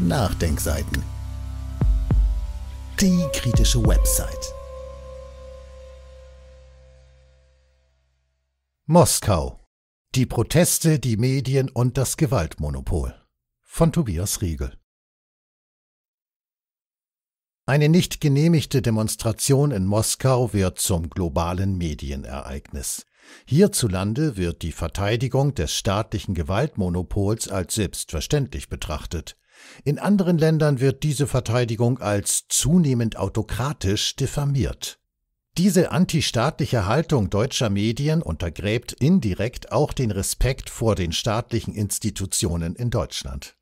Nachdenkseiten. Die kritische Website. Moskau. Die Proteste, die Medien und das Gewaltmonopol. Von Tobias Riegel. Eine nicht genehmigte Demonstration in Moskau wird zum globalen Medienereignis. Hierzulande wird die Verteidigung des staatlichen Gewaltmonopols als selbstverständlich betrachtet. In anderen Ländern wird diese Verteidigung als zunehmend autokratisch diffamiert. Diese antistaatliche Haltung deutscher Medien untergräbt indirekt auch den Respekt vor den staatlichen Institutionen in Deutschland.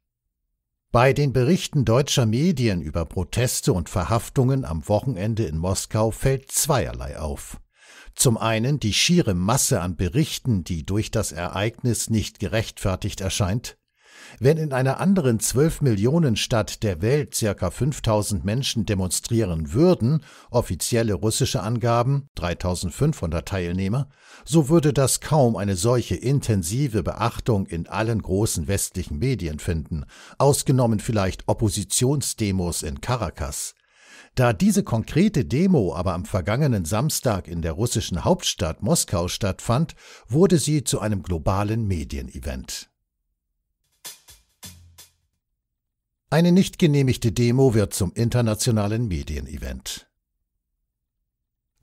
Bei den Berichten deutscher Medien über Proteste und Verhaftungen am Wochenende in Moskau fällt zweierlei auf. Zum einen die schiere Masse an Berichten, die durch das Ereignis nicht gerechtfertigt erscheint, wenn in einer anderen 12 Millionen Stadt der Welt circa 5000 Menschen demonstrieren würden, offizielle russische Angaben 3500 Teilnehmer, so würde das kaum eine solche intensive Beachtung in allen großen westlichen Medien finden, ausgenommen vielleicht Oppositionsdemos in Caracas. Da diese konkrete Demo aber am vergangenen Samstag in der russischen Hauptstadt Moskau stattfand, wurde sie zu einem globalen Medienevent. Eine nicht genehmigte Demo wird zum internationalen Medienevent.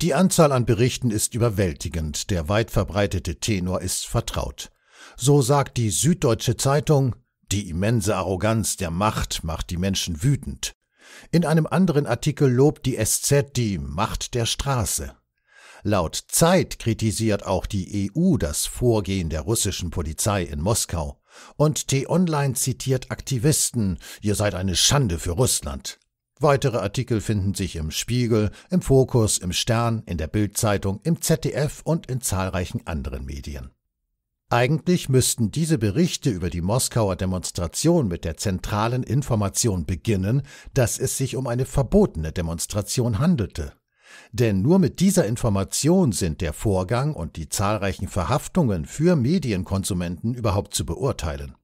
Die Anzahl an Berichten ist überwältigend, der weit verbreitete Tenor ist vertraut. So sagt die Süddeutsche Zeitung, die immense Arroganz der Macht macht die Menschen wütend. In einem anderen Artikel lobt die SZ die Macht der Straße. Laut Zeit kritisiert auch die EU das Vorgehen der russischen Polizei in Moskau. Und T-Online zitiert Aktivisten, ihr seid eine Schande für Russland. Weitere Artikel finden sich im Spiegel, im Fokus, im Stern, in der Bildzeitung, im ZDF und in zahlreichen anderen Medien. Eigentlich müssten diese Berichte über die Moskauer Demonstration mit der zentralen Information beginnen, dass es sich um eine verbotene Demonstration handelte. Denn nur mit dieser Information sind der Vorgang und die zahlreichen Verhaftungen für Medienkonsumenten überhaupt zu beurteilen.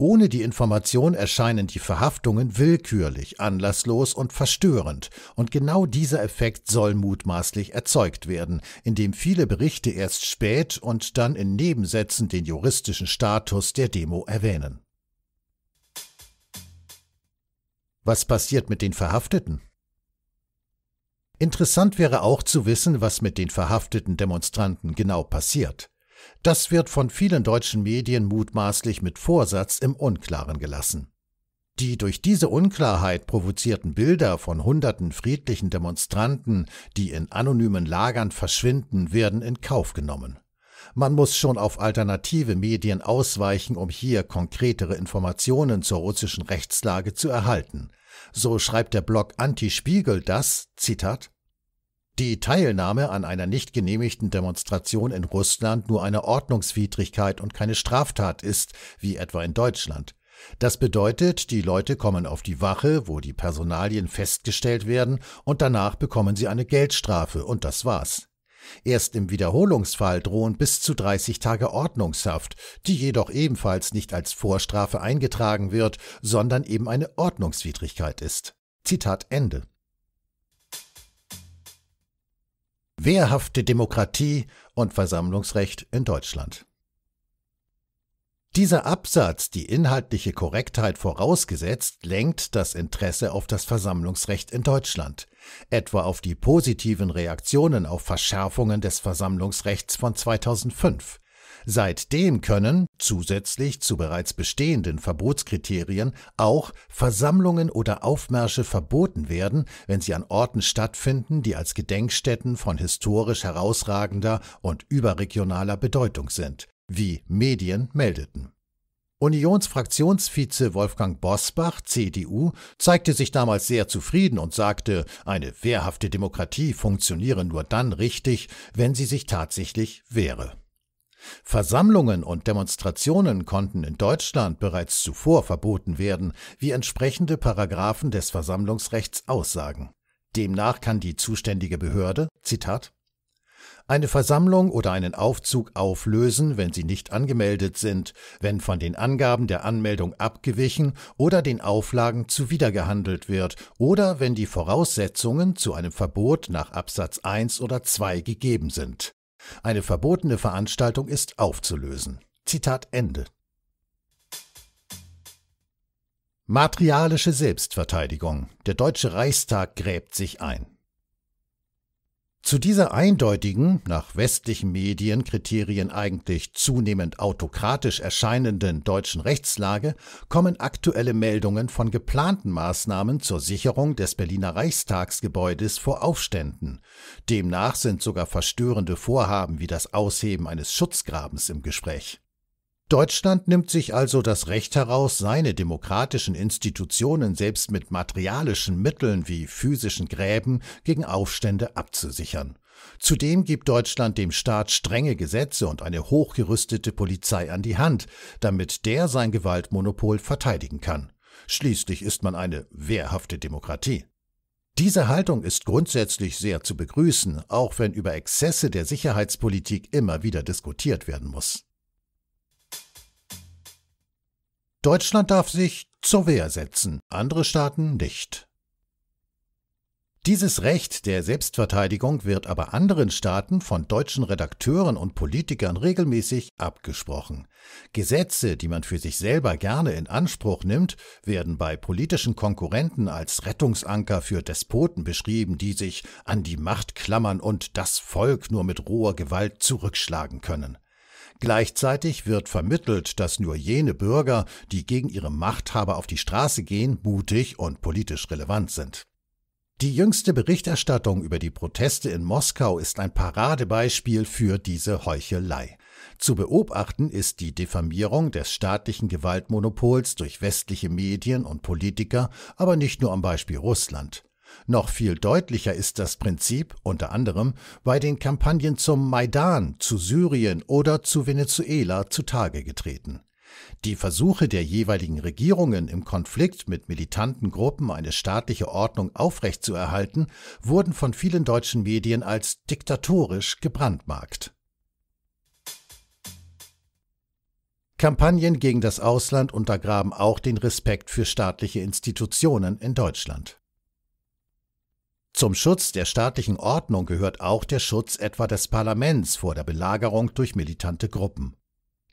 Ohne die Information erscheinen die Verhaftungen willkürlich, anlasslos und verstörend, und genau dieser Effekt soll mutmaßlich erzeugt werden, indem viele Berichte erst spät und dann in Nebensätzen den juristischen Status der Demo erwähnen. Was passiert mit den Verhafteten? Interessant wäre auch zu wissen, was mit den verhafteten Demonstranten genau passiert. Das wird von vielen deutschen Medien mutmaßlich mit Vorsatz im Unklaren gelassen. Die durch diese Unklarheit provozierten Bilder von hunderten friedlichen Demonstranten, die in anonymen Lagern verschwinden, werden in Kauf genommen. Man muss schon auf alternative Medien ausweichen, um hier konkretere Informationen zur russischen Rechtslage zu erhalten. So schreibt der Blog Anti-Spiegel, dass, Zitat, die Teilnahme an einer nicht genehmigten Demonstration in Russland nur eine Ordnungswidrigkeit und keine Straftat ist, wie etwa in Deutschland. Das bedeutet, die Leute kommen auf die Wache, wo die Personalien festgestellt werden, und danach bekommen sie eine Geldstrafe, und das war's. Erst im Wiederholungsfall drohen bis zu 30 Tage Ordnungshaft, die jedoch ebenfalls nicht als Vorstrafe eingetragen wird, sondern eben eine Ordnungswidrigkeit ist. Zitat Ende. Wehrhafte Demokratie und Versammlungsrecht in Deutschland. Dieser Absatz, die inhaltliche Korrektheit vorausgesetzt, lenkt das Interesse auf das Versammlungsrecht in Deutschland, etwa auf die positiven Reaktionen auf Verschärfungen des Versammlungsrechts von 2005. Seitdem können, zusätzlich zu bereits bestehenden Verbotskriterien, auch Versammlungen oder Aufmärsche verboten werden, wenn sie an Orten stattfinden, die als Gedenkstätten von historisch herausragender und überregionaler Bedeutung sind, wie Medien meldeten. Unionsfraktionsvize Wolfgang Bosbach, CDU, zeigte sich damals sehr zufrieden und sagte, eine wehrhafte Demokratie funktioniere nur dann richtig, wenn sie sich tatsächlich wehre. Versammlungen und Demonstrationen konnten in Deutschland bereits zuvor verboten werden, wie entsprechende Paragraphen des Versammlungsrechts aussagen. Demnach kann die zuständige Behörde, Zitat, eine Versammlung oder einen Aufzug auflösen, wenn sie nicht angemeldet sind, wenn von den Angaben der Anmeldung abgewichen oder den Auflagen zuwidergehandelt wird oder wenn die Voraussetzungen zu einem Verbot nach Absatz 1 oder 2 gegeben sind. Eine verbotene Veranstaltung ist aufzulösen. Zitat Ende. Materialische Selbstverteidigung. Der Deutsche Reichstag gräbt sich ein. Zu dieser eindeutigen, nach westlichen Medienkriterien eigentlich zunehmend autokratisch erscheinenden deutschen Rechtslage kommen aktuelle Meldungen von geplanten Maßnahmen zur Sicherung des Berliner Reichstagsgebäudes vor Aufständen. Demnach sind sogar verstörende Vorhaben wie das Ausheben eines Schutzgrabens im Gespräch. Deutschland nimmt sich also das Recht heraus, seine demokratischen Institutionen selbst mit materialischen Mitteln wie physischen Gräben gegen Aufstände abzusichern. Zudem gibt Deutschland dem Staat strenge Gesetze und eine hochgerüstete Polizei an die Hand, damit der sein Gewaltmonopol verteidigen kann. Schließlich ist man eine wehrhafte Demokratie. Diese Haltung ist grundsätzlich sehr zu begrüßen, auch wenn über Exzesse der Sicherheitspolitik immer wieder diskutiert werden muss. Deutschland darf sich zur Wehr setzen, andere Staaten nicht. Dieses Recht der Selbstverteidigung wird aber anderen Staaten von deutschen Redakteuren und Politikern regelmäßig abgesprochen. Gesetze, die man für sich selber gerne in Anspruch nimmt, werden bei politischen Konkurrenten als Rettungsanker für Despoten beschrieben, die sich an die Macht klammern und das Volk nur mit roher Gewalt zurückschlagen können. Gleichzeitig wird vermittelt, dass nur jene Bürger, die gegen ihre Machthaber auf die Straße gehen, mutig und politisch relevant sind. Die jüngste Berichterstattung über die Proteste in Moskau ist ein Paradebeispiel für diese Heuchelei. Zu beobachten ist die Diffamierung des staatlichen Gewaltmonopols durch westliche Medien und Politiker, aber nicht nur am Beispiel Russland. Noch viel deutlicher ist das Prinzip unter anderem bei den Kampagnen zum Maidan, zu Syrien oder zu Venezuela zutage getreten. Die Versuche der jeweiligen Regierungen im Konflikt mit militanten Gruppen eine staatliche Ordnung aufrechtzuerhalten, wurden von vielen deutschen Medien als diktatorisch gebrandmarkt. Kampagnen gegen das Ausland untergraben auch den Respekt für staatliche Institutionen in Deutschland. Zum Schutz der staatlichen Ordnung gehört auch der Schutz etwa des Parlaments vor der Belagerung durch militante Gruppen.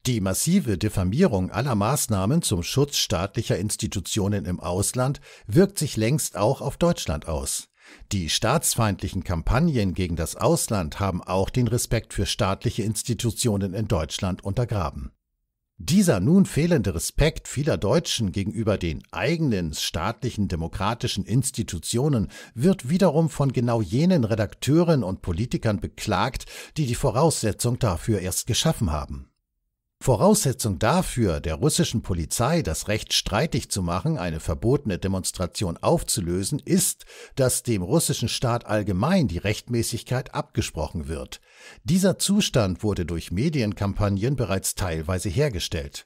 Die massive Diffamierung aller Maßnahmen zum Schutz staatlicher Institutionen im Ausland wirkt sich längst auch auf Deutschland aus. Die staatsfeindlichen Kampagnen gegen das Ausland haben auch den Respekt für staatliche Institutionen in Deutschland untergraben. Dieser nun fehlende Respekt vieler Deutschen gegenüber den eigenen staatlichen demokratischen Institutionen wird wiederum von genau jenen Redakteuren und Politikern beklagt, die die Voraussetzung dafür erst geschaffen haben Voraussetzung dafür, der russischen Polizei das Recht streitig zu machen, eine verbotene Demonstration aufzulösen, ist, dass dem russischen Staat allgemein die Rechtmäßigkeit abgesprochen wird. Dieser Zustand wurde durch Medienkampagnen bereits teilweise hergestellt.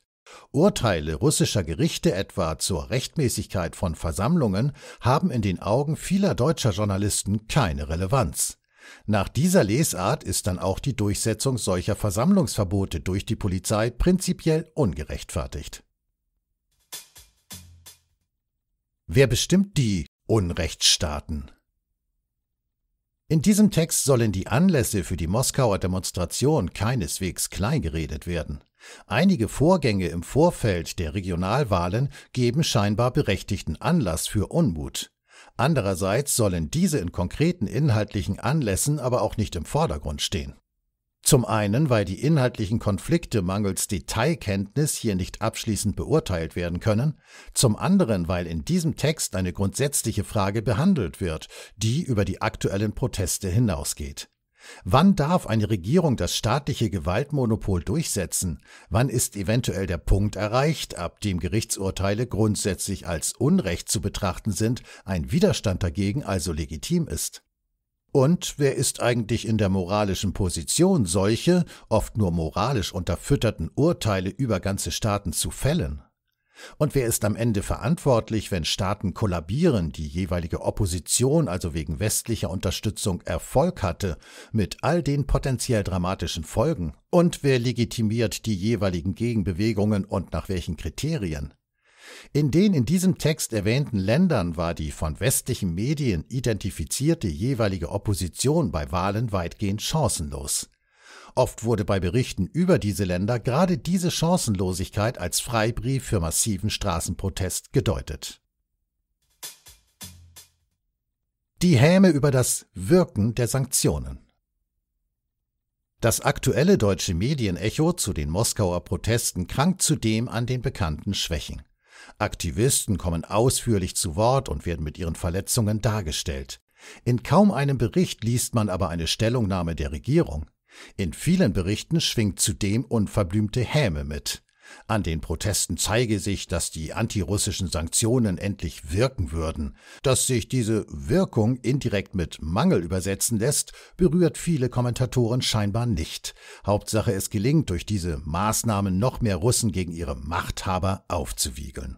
Urteile russischer Gerichte etwa zur Rechtmäßigkeit von Versammlungen haben in den Augen vieler deutscher Journalisten keine Relevanz. Nach dieser Lesart ist dann auch die Durchsetzung solcher Versammlungsverbote durch die Polizei prinzipiell ungerechtfertigt. Wer bestimmt die Unrechtsstaaten? In diesem Text sollen die Anlässe für die Moskauer Demonstration keineswegs kleingeredet werden. Einige Vorgänge im Vorfeld der Regionalwahlen geben scheinbar berechtigten Anlass für Unmut. Andererseits sollen diese in konkreten inhaltlichen Anlässen aber auch nicht im Vordergrund stehen. Zum einen, weil die inhaltlichen Konflikte mangels Detailkenntnis hier nicht abschließend beurteilt werden können, zum anderen, weil in diesem Text eine grundsätzliche Frage behandelt wird, die über die aktuellen Proteste hinausgeht. Wann darf eine Regierung das staatliche Gewaltmonopol durchsetzen? Wann ist eventuell der Punkt erreicht, ab dem Gerichtsurteile grundsätzlich als Unrecht zu betrachten sind, ein Widerstand dagegen also legitim ist? Und wer ist eigentlich in der moralischen Position, solche, oft nur moralisch unterfütterten Urteile über ganze Staaten zu fällen? Und wer ist am Ende verantwortlich, wenn Staaten kollabieren, die jeweilige Opposition also wegen westlicher Unterstützung Erfolg hatte, mit all den potenziell dramatischen Folgen? Und wer legitimiert die jeweiligen Gegenbewegungen und nach welchen Kriterien? In den in diesem Text erwähnten Ländern war die von westlichen Medien identifizierte jeweilige Opposition bei Wahlen weitgehend chancenlos. Oft wurde bei Berichten über diese Länder gerade diese Chancenlosigkeit als Freibrief für massiven Straßenprotest gedeutet. Die Häme über das Wirken der Sanktionen. Das aktuelle deutsche Medienecho zu den Moskauer Protesten krankt zudem an den bekannten Schwächen. Aktivisten kommen ausführlich zu Wort und werden mit ihren Verletzungen dargestellt. In kaum einem Bericht liest man aber eine Stellungnahme der Regierung. In vielen Berichten schwingt zudem unverblümte Häme mit. An den Protesten zeige sich, dass die antirussischen Sanktionen endlich wirken würden. Dass sich diese Wirkung indirekt mit Mangel übersetzen lässt, berührt viele Kommentatoren scheinbar nicht. Hauptsache es gelingt, durch diese Maßnahmen noch mehr Russen gegen ihre Machthaber aufzuwiegeln.